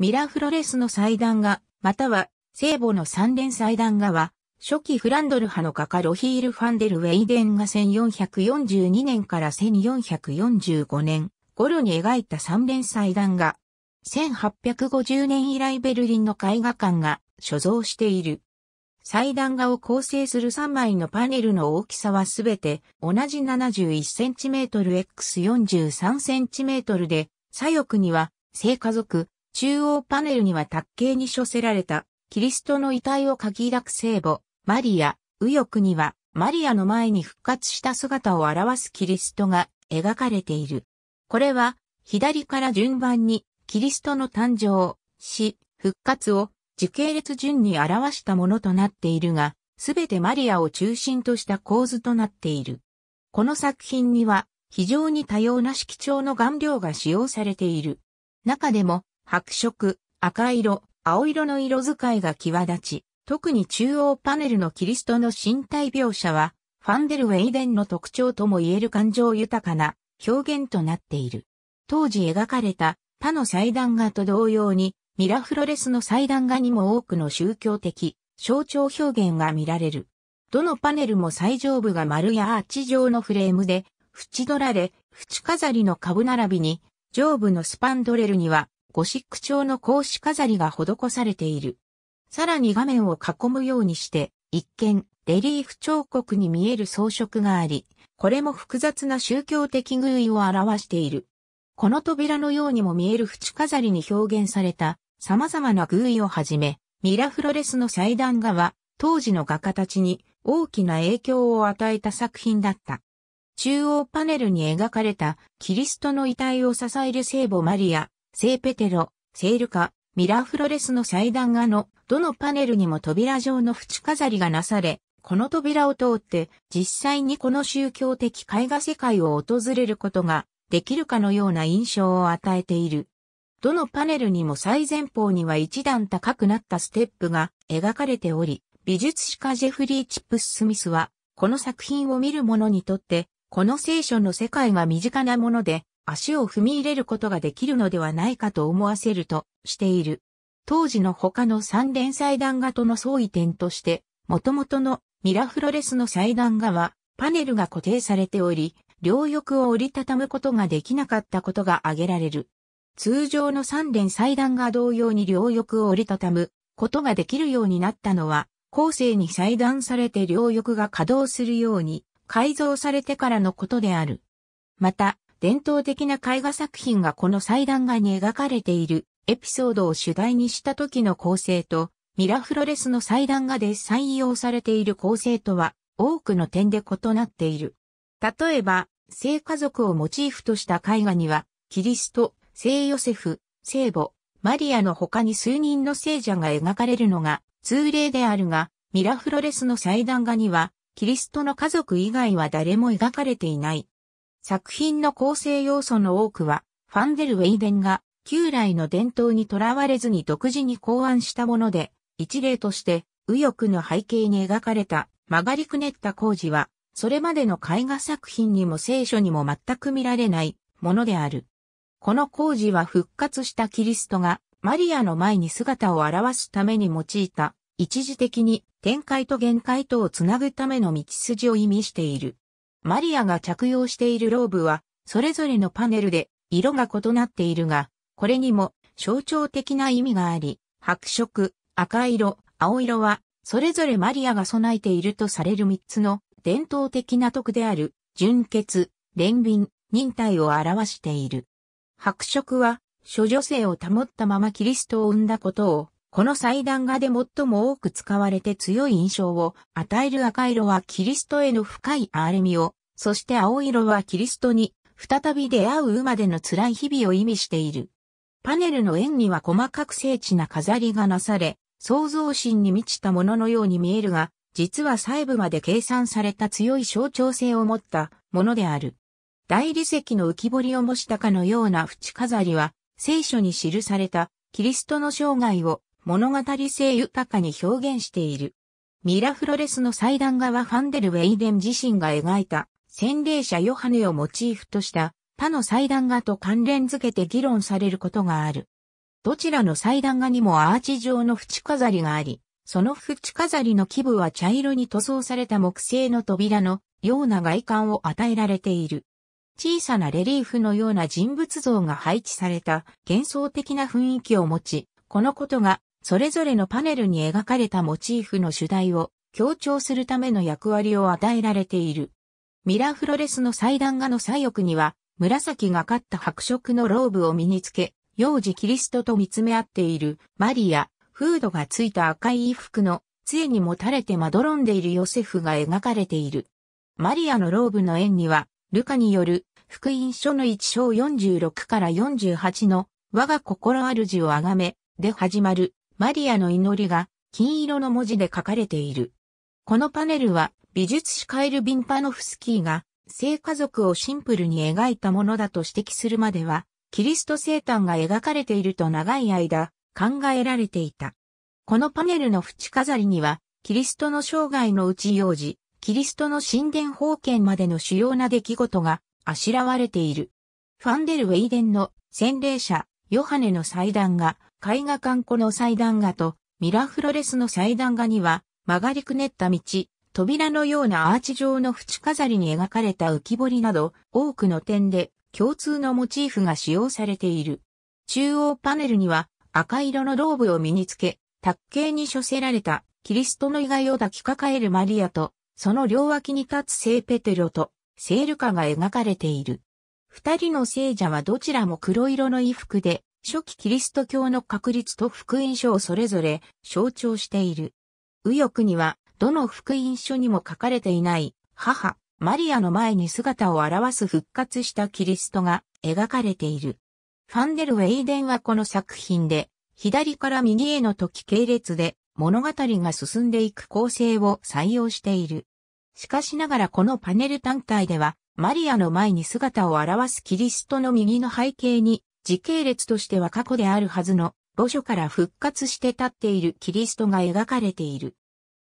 ミラフロレスの祭壇画、または聖母の三連祭壇画は、初期フランドル派の画家ロヒール・ファンデル・ウェイデンが1442年から1445年頃に描いた三連祭壇画。1850年以来ベルリンの絵画館が所蔵している。祭壇画を構成する3枚のパネルの大きさはすべて同じ 71cm x 43cm で、左翼には、聖家族、中央パネルには卓形に処せられた、キリストの遺体をき抱く聖母、マリア、右翼には、マリアの前に復活した姿を表すキリストが描かれている。これは、左から順番に、キリストの誕生、死、復活を時系列順に表したものとなっているが、すべてマリアを中心とした構図となっている。この作品には非常に多様な色調の顔料が使用されている。中でも白色、赤色、青色の色使いが際立ち、特に中央パネルのキリストの身体描写は、ファンデル・ウェイデンの特徴とも言える感情豊かな表現となっている。当時描かれた他の祭壇画と同様に、ミラフロレスの祭壇画にも多くの宗教的、象徴表現が見られる。どのパネルも最上部が丸やアーチ状のフレームで、縁取られ、縁飾りの株並びに、上部のスパンドレルには、ゴシック調の格子飾りが施されている。さらに画面を囲むようにして、一見、レリーフ彫刻に見える装飾があり、これも複雑な宗教的偶意を表している。この扉のようにも見える縁飾りに表現された様々な偶意をはじめ、ミラフロレスの祭壇画は当時の画家たちに大きな影響を与えた作品だった。中央パネルに描かれたキリストの遺体を支える聖母マリア、聖ペテロ、セイルカ、ミラーフロレスの祭壇画のどのパネルにも扉状の縁飾りがなされ、この扉を通って実際にこの宗教的絵画世界を訪れることができるかのような印象を与えている。どのパネルにも最前方には一段高くなったステップが描かれており、美術史家ジェフリー・チップス・スミスは、この作品を見る者にとって、この聖書の世界が身近なもので、足を踏み入れることができるのではないかと思わせるとしている。当時の他の三連祭壇画との相違点として、元々のミラフロレスの祭壇画はパネルが固定されており、両翼を折りたたむことができなかったことが挙げられる。通常の三連祭壇が同様に両翼を折りたたむことができるようになったのは、後世に裁断されて両翼が稼働するように改造されてからのことである。また、伝統的な絵画作品がこの祭壇画に描かれているエピソードを主題にした時の構成と、ミラフロレスの祭壇画で採用されている構成とは多くの点で異なっている。例えば、聖家族をモチーフとした絵画には、キリスト、聖ヨセフ、聖母、マリアの他に数人の聖者が描かれるのが通例であるが、ミラフロレスの祭壇画には、キリストの家族以外は誰も描かれていない。作品の構成要素の多くは、ファンデル・ウェイデンが旧来の伝統にとらわれずに独自に考案したもので、一例として、右翼の背景に描かれた曲がりくねった工事は、それまでの絵画作品にも聖書にも全く見られないものである。この工事は復活したキリストがマリアの前に姿を現すために用いた一時的に展開と限界とをつなぐための道筋を意味している。マリアが着用しているローブは、それぞれのパネルで色が異なっているが、これにも象徴的な意味があり、白色、赤色、青色は、それぞれマリアが備えているとされる3つの伝統的な徳である、純潔、憐憫、忍耐を表している。白色は、諸女性を保ったままキリストを生んだことをこの祭壇画で最も多く使われて強い印象を与える赤色はキリストへの深い憐れみを、そして青色はキリストに再び出会うまでの辛い日々を意味している。パネルの円には細かく精緻な飾りがなされ、創造心に満ちたもののように見えるが、実は細部まで計算された強い象徴性を持ったものである。大理石の浮き彫りを模したかのような縁飾りは、聖書に記されたキリストの生涯を物語性豊かに表現している。ミラフロレスの祭壇画はファンデル・ウェイデン自身が描いた洗礼者ヨハネをモチーフとした他の祭壇画と関連づけて議論されることがある。どちらの祭壇画にもアーチ状の縁飾りがあり、その縁飾りの基部は茶色に塗装された木製の扉のような外観を与えられている。小さなレリーフのような人物像が配置された幻想的な雰囲気を持ち、このことがそれぞれのパネルに描かれたモチーフの主題を強調するための役割を与えられている。ミラフロレスの祭壇画の左翼には、紫がかった白色のローブを身につけ、幼児キリストと見つめ合っているマリア、フードがついた赤い衣服の杖にもたれてまどろんでいるヨセフが描かれている。マリアのローブの縁には、ルカによる福音書の1章46から48の我が心主をあがめで始まるマリアの祈りが金色の文字で書かれている。このパネルは美術史カエル・ビンパノフスキーが聖家族をシンプルに描いたものだと指摘するまでは、キリスト生誕が描かれていると長い間考えられていた。このパネルの縁飾りには、キリストの生涯のうち幼児、キリストの神殿封建までの主要な出来事があしらわれている。ファンデル・ウェイデンの洗礼者、ヨハネの祭壇が絵画館湖の祭壇画とミラフロレスの祭壇画には曲がりくねった道、扉のようなアーチ状の縁飾りに描かれた浮き彫りなど多くの点で共通のモチーフが使用されている。中央パネルには赤色のローブを身につけ、卓形に処せられたキリストの意外を抱きかかえるマリアと、その両脇に立つ聖ペテロと聖ルカが描かれている。二人の聖者はどちらも黒色の衣服で、初期キリスト教の確立と福音書をそれぞれ象徴している。右翼には、どの福音書にも書かれていない、母、マリアの前に姿を現す復活したキリストが描かれている。ファンデル・ウェイデンはこの作品で、左から右への時系列で物語が進んでいく構成を採用している。しかしながらこのパネル単体では、マリアの前に姿を現すキリストの右の背景に時系列としては過去であるはずの墓所から復活して立っているキリストが描かれている。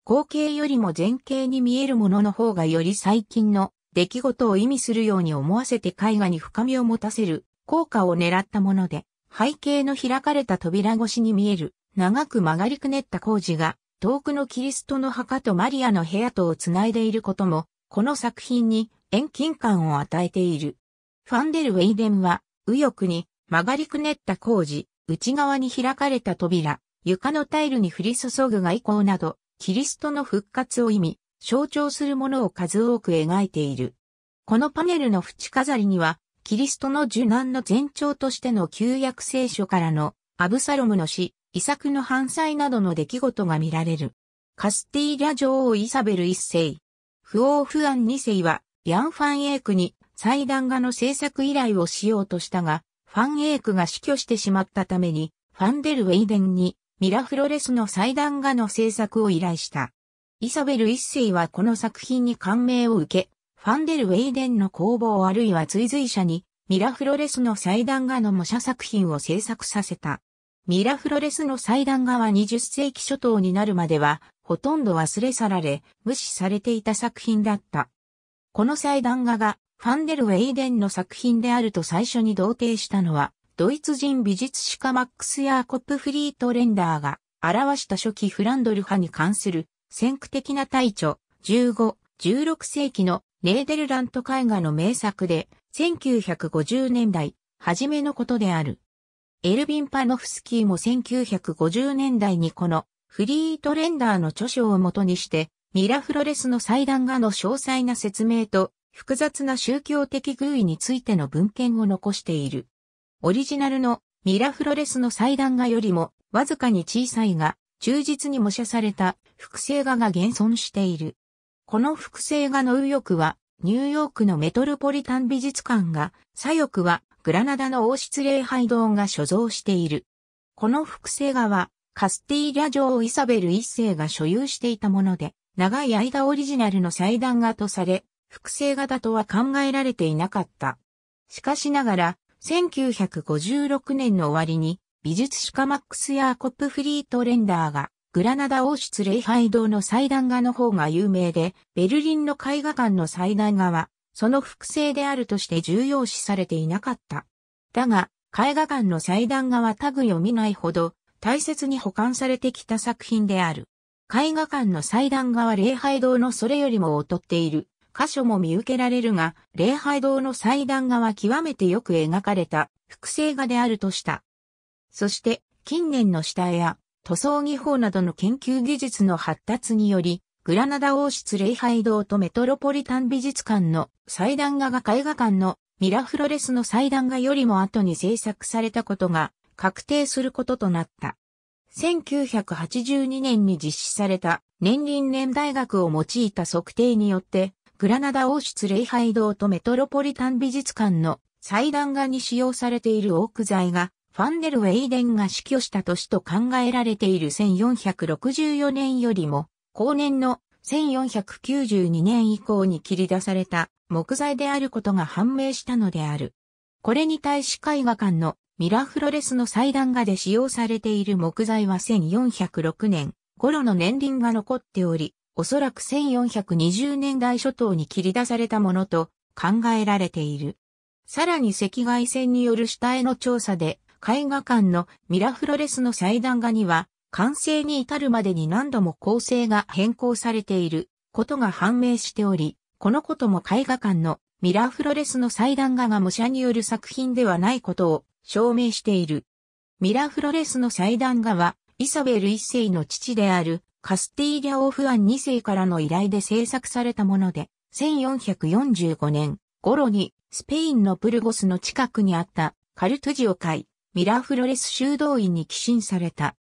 後景よりも前景に見えるものの方がより最近の出来事を意味するように思わせて絵画に深みを持たせる効果を狙ったもので、背景の開かれた扉越しに見える長く曲がりくねった工事が遠くのキリストの墓とマリアの部屋とをつないでいることも、この作品に遠近感を与えている。ファンデル・ウェイデンは、右翼に曲がりくねった工事、内側に開かれた扉、床のタイルに降り注ぐ外交など、キリストの復活を意味、象徴するものを数多く描いている。このパネルの縁飾りには、キリストの受難の前兆としての旧約聖書からの、アブサロムの死、遺作の犯罪などの出来事が見られる。カスティーリャ女王イサベル一世。不王不安二世は、ヤンファンエイクに祭壇画の制作依頼をしようとしたが、ファンエイクが死去してしまったために、ファンデル・ウェイデンにミラフロレスの祭壇画の制作を依頼した。イサベル一世はこの作品に感銘を受け、ファンデル・ウェイデンの工房あるいは追随者にミラフロレスの祭壇画の模写作品を制作させた。ミラフロレスの祭壇画は20世紀初頭になるまでは、ほとんど忘れ去られ、無視されていた作品だった。この祭壇画がファンデル・ウェイデンの作品であると最初に同定したのは、ドイツ人美術史家マックス・ヤーコップ・フリートレンダーが表した初期フランドル派に関する先駆的な対著15、16世紀のネーデルラント絵画の名作で1950年代初めのことである。エルビン・パノフスキーも1950年代にこのフリートレンダーの著書をもとにしてミラフロレスの祭壇画の詳細な説明と複雑な宗教的偶意についての文献を残している。オリジナルのミラフロレスの祭壇画よりもわずかに小さいが、忠実に模写された複製画が現存している。この複製画の右翼はニューヨークのメトロポリタン美術館が、左翼はグラナダの王室礼拝堂が所蔵している。この複製画はカスティーリャ女王イサベル一世が所有していたもので、長い間オリジナルの祭壇画とされ、複製型とは考えられていなかった。しかしながら、1956年の終わりに、美術史家マックス・ヤーコップ・フリートレンダーが、グラナダ王室礼拝堂の祭壇画の方が有名で、ベルリンの絵画館の祭壇画は、その複製であるとして重要視されていなかった。だが、絵画館の祭壇画はタグ読みないほど、大切に保管されてきた作品である。絵画館の祭壇画は礼拝堂のそれよりも劣っている。箇所も見受けられるが、礼拝堂の祭壇画は極めてよく描かれた複製画であるとした。そして、近年の下絵や塗装技法などの研究技術の発達により、グラナダ王室礼拝堂とメトロポリタン美術館の祭壇画が絵画館のミラフロレスの祭壇画よりも後に制作されたことが確定することとなった。1982年に実施された年輪年大学を用いた測定によってグラナダ王室礼拝堂とメトロポリタン美術館の祭壇画に使用されているオーク材が、ファンデル・ウェイデンが死去した年と考えられている1464年よりも、後年の1492年以降に切り出された木材であることが判明したのである。これに対し絵画館のミラフロレスの祭壇画で使用されている木材は1406年頃の年輪が残っており、おそらく1420年代初頭に切り出されたものと考えられている。さらに赤外線による下絵の調査で、絵画館のミラフロレスの祭壇画には、完成に至るまでに何度も構成が変更されていることが判明しており、このことも絵画館のミラフロレスの祭壇画が模写による作品ではないことを証明している。ミラフロレスの祭壇画は、イサベル一世の父であるカスティーリャオ・フアン2世からの依頼で制作されたもので、1445年頃にスペインのプルゴスの近くにあったカルトゥジオ会ミラフロレス修道院に寄進された。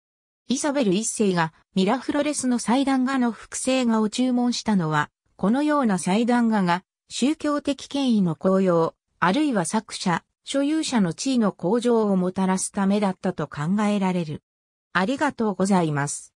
イサベル1世がミラフロレスの祭壇画の複製画を注文したのは、このような祭壇画が宗教的権威の高揚、あるいは作者、所有者の地位の向上をもたらすためだったと考えられる。ありがとうございます。